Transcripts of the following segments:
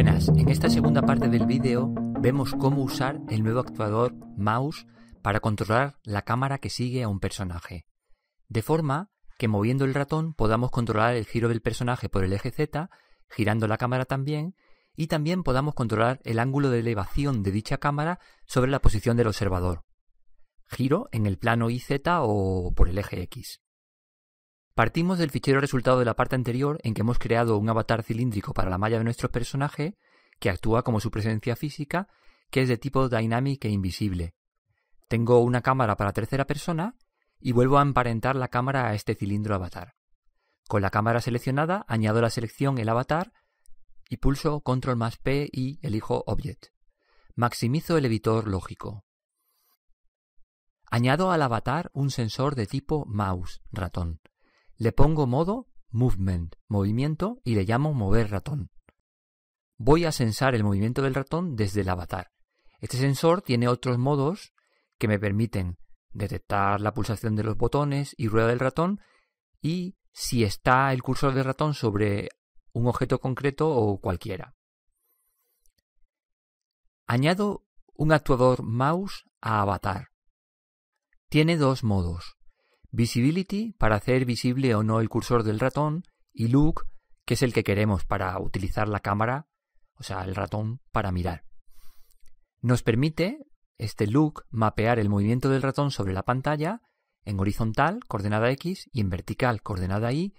Buenas, en esta segunda parte del vídeo vemos cómo usar el nuevo actuador mouse para controlar la cámara que sigue a un personaje, de forma que moviendo el ratón podamos controlar el giro del personaje por el eje Z, girando la cámara también, y también podamos controlar el ángulo de elevación de dicha cámara sobre la posición del observador. Giro en el plano YZ o por el eje X. Partimos del fichero resultado de la parte anterior en que hemos creado un avatar cilíndrico para la malla de nuestro personaje que actúa como su presencia física, que es de tipo dynamic e invisible. Tengo una cámara para tercera persona y vuelvo a emparentar la cámara a este cilindro avatar. Con la cámara seleccionada añado la selección el avatar y pulso control más P y elijo object. Maximizo el editor lógico. Añado al avatar un sensor de tipo mouse, ratón le pongo modo Movement, movimiento, y le llamo mover ratón. Voy a sensar el movimiento del ratón desde el avatar. Este sensor tiene otros modos que me permiten detectar la pulsación de los botones y rueda del ratón y si está el cursor del ratón sobre un objeto concreto o cualquiera. Añado un actuador mouse a avatar. Tiene dos modos. Visibility para hacer visible o no el cursor del ratón y Look, que es el que queremos para utilizar la cámara, o sea, el ratón para mirar. Nos permite este Look mapear el movimiento del ratón sobre la pantalla en horizontal, coordenada X, y en vertical, coordenada Y,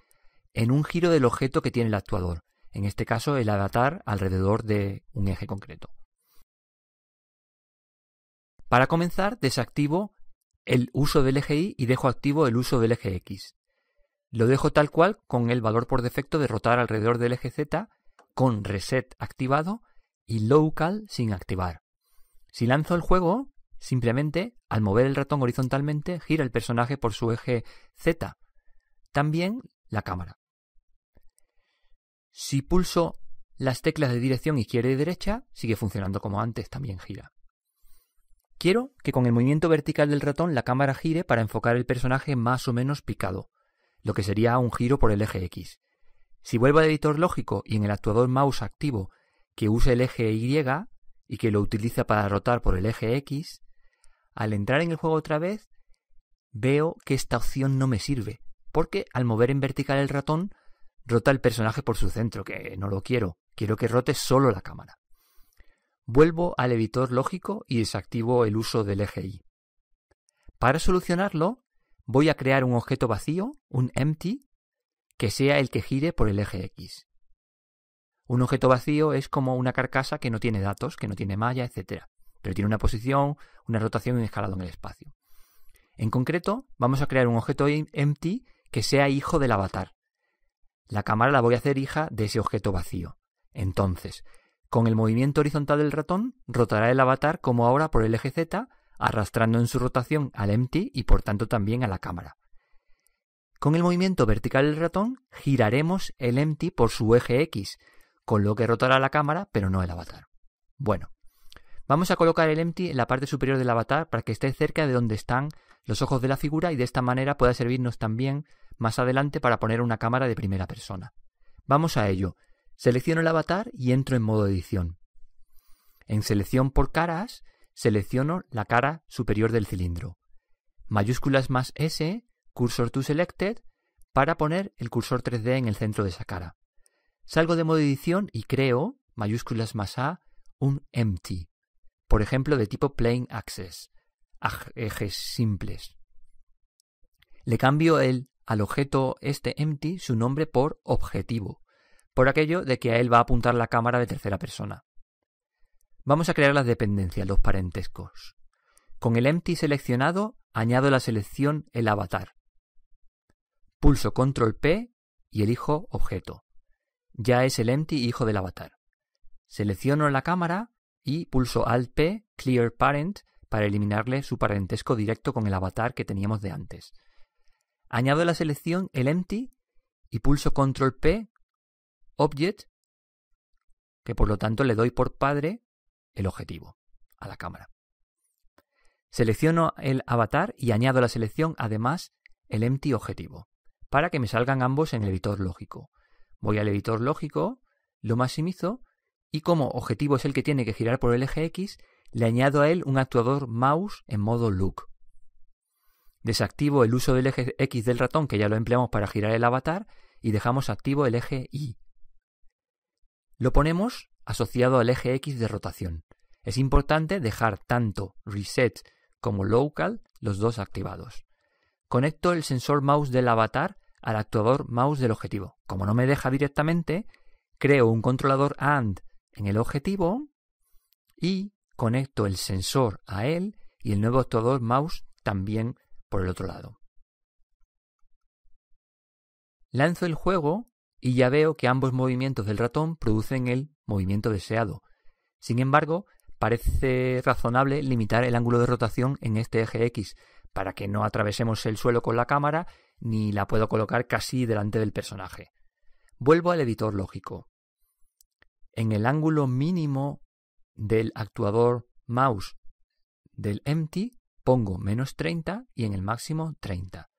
en un giro del objeto que tiene el actuador, en este caso el adaptar alrededor de un eje concreto. Para comenzar, desactivo el uso del eje Y y dejo activo el uso del eje X. Lo dejo tal cual con el valor por defecto de rotar alrededor del eje Z con reset activado y local sin activar. Si lanzo el juego, simplemente al mover el ratón horizontalmente gira el personaje por su eje Z. También la cámara. Si pulso las teclas de dirección izquierda y derecha, sigue funcionando como antes, también gira. Quiero que con el movimiento vertical del ratón la cámara gire para enfocar el personaje más o menos picado, lo que sería un giro por el eje X. Si vuelvo al editor lógico y en el actuador mouse activo que use el eje Y y que lo utiliza para rotar por el eje X, al entrar en el juego otra vez veo que esta opción no me sirve, porque al mover en vertical el ratón rota el personaje por su centro, que no lo quiero, quiero que rote solo la cámara vuelvo al editor lógico y desactivo el uso del eje Y. Para solucionarlo, voy a crear un objeto vacío, un empty, que sea el que gire por el eje X. Un objeto vacío es como una carcasa que no tiene datos, que no tiene malla, etc. Pero tiene una posición, una rotación y un escalado en el espacio. En concreto, vamos a crear un objeto em-, empty que sea hijo del avatar. La cámara la voy a hacer hija de ese objeto vacío. Entonces, con el movimiento horizontal del ratón, rotará el avatar como ahora por el eje Z, arrastrando en su rotación al empty y por tanto también a la cámara. Con el movimiento vertical del ratón, giraremos el empty por su eje X, con lo que rotará la cámara, pero no el avatar. Bueno, vamos a colocar el empty en la parte superior del avatar para que esté cerca de donde están los ojos de la figura y de esta manera pueda servirnos también más adelante para poner una cámara de primera persona. Vamos a ello. Selecciono el avatar y entro en modo edición. En selección por caras, selecciono la cara superior del cilindro. Mayúsculas más S, cursor to selected, para poner el cursor 3D en el centro de esa cara. Salgo de modo edición y creo, mayúsculas más A, un empty, por ejemplo de tipo plain access, ejes simples. Le cambio el, al objeto este empty su nombre por objetivo por aquello de que a él va a apuntar la cámara de tercera persona. Vamos a crear las dependencias, los parentescos. Con el empty seleccionado, añado la selección el avatar. Pulso control P y elijo objeto. Ya es el empty hijo del avatar. Selecciono la cámara y pulso alt P, clear parent, para eliminarle su parentesco directo con el avatar que teníamos de antes. Añado la selección el empty y pulso control P object, que por lo tanto le doy por padre el objetivo a la cámara. Selecciono el avatar y añado a la selección además el empty objetivo, para que me salgan ambos en el editor lógico. Voy al editor lógico, lo maximizo y como objetivo es el que tiene que girar por el eje X, le añado a él un actuador mouse en modo look. Desactivo el uso del eje X del ratón que ya lo empleamos para girar el avatar y dejamos activo el eje Y lo ponemos asociado al eje X de rotación. Es importante dejar tanto Reset como Local los dos activados. Conecto el sensor mouse del avatar al actuador mouse del objetivo. Como no me deja directamente, creo un controlador AND en el objetivo y conecto el sensor a él y el nuevo actuador mouse también por el otro lado. Lanzo el juego y ya veo que ambos movimientos del ratón producen el movimiento deseado. Sin embargo, parece razonable limitar el ángulo de rotación en este eje X para que no atravesemos el suelo con la cámara ni la puedo colocar casi delante del personaje. Vuelvo al editor lógico. En el ángulo mínimo del actuador mouse del empty pongo menos 30 y en el máximo 30.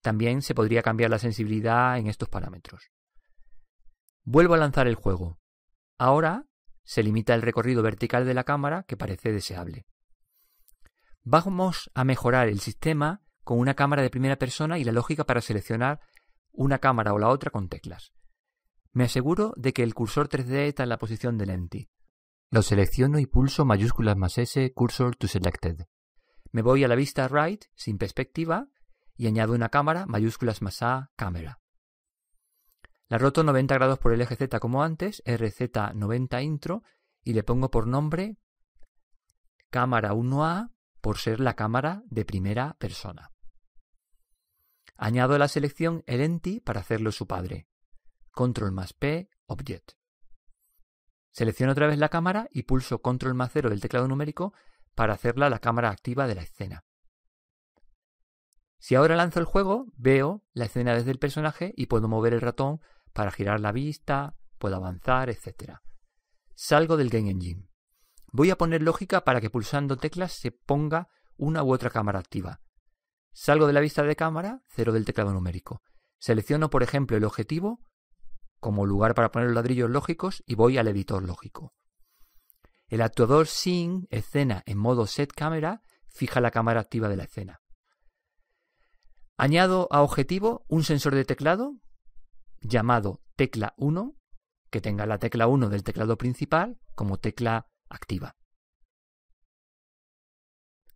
También se podría cambiar la sensibilidad en estos parámetros. Vuelvo a lanzar el juego. Ahora se limita el recorrido vertical de la cámara que parece deseable. Vamos a mejorar el sistema con una cámara de primera persona y la lógica para seleccionar una cámara o la otra con teclas. Me aseguro de que el cursor 3D está en la posición del empty. Lo selecciono y pulso mayúsculas más S cursor to selected. Me voy a la vista right sin perspectiva y añado una cámara mayúsculas más A cámara. La roto 90 grados por el eje Z como antes, RZ90 intro, y le pongo por nombre cámara 1A por ser la cámara de primera persona. Añado a la selección el enti para hacerlo su padre. Control más P, Object. Selecciono otra vez la cámara y pulso Control más 0 del teclado numérico para hacerla la cámara activa de la escena. Si ahora lanzo el juego, veo la escena desde el personaje y puedo mover el ratón para girar la vista, puedo avanzar, etc. Salgo del Game Engine. Voy a poner lógica para que pulsando teclas se ponga una u otra cámara activa. Salgo de la vista de cámara, cero del teclado numérico. Selecciono, por ejemplo, el objetivo como lugar para poner los ladrillos lógicos y voy al editor lógico. El actuador Sync escena en modo set Camera fija la cámara activa de la escena. Añado a objetivo un sensor de teclado llamado tecla 1 que tenga la tecla 1 del teclado principal como tecla activa.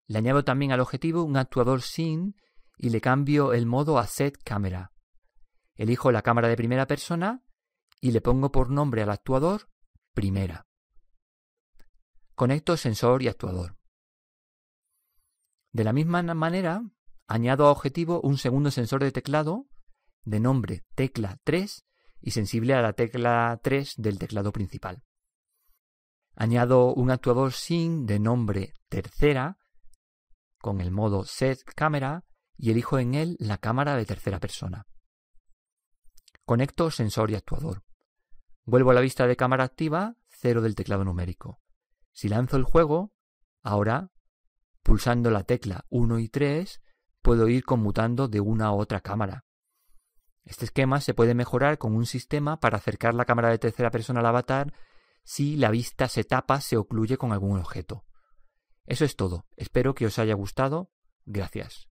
Le añado también al objetivo un actuador sin y le cambio el modo a set camera. Elijo la cámara de primera persona y le pongo por nombre al actuador primera. Conecto sensor y actuador. De la misma manera, añado a objetivo un segundo sensor de teclado de nombre tecla 3 y sensible a la tecla 3 del teclado principal. Añado un actuador sin de nombre tercera con el modo set cámara y elijo en él la cámara de tercera persona. Conecto sensor y actuador. Vuelvo a la vista de cámara activa, cero del teclado numérico. Si lanzo el juego, ahora, pulsando la tecla 1 y 3, puedo ir conmutando de una a otra cámara, este esquema se puede mejorar con un sistema para acercar la cámara de tercera persona al avatar si la vista se tapa, se ocluye con algún objeto. Eso es todo. Espero que os haya gustado. Gracias.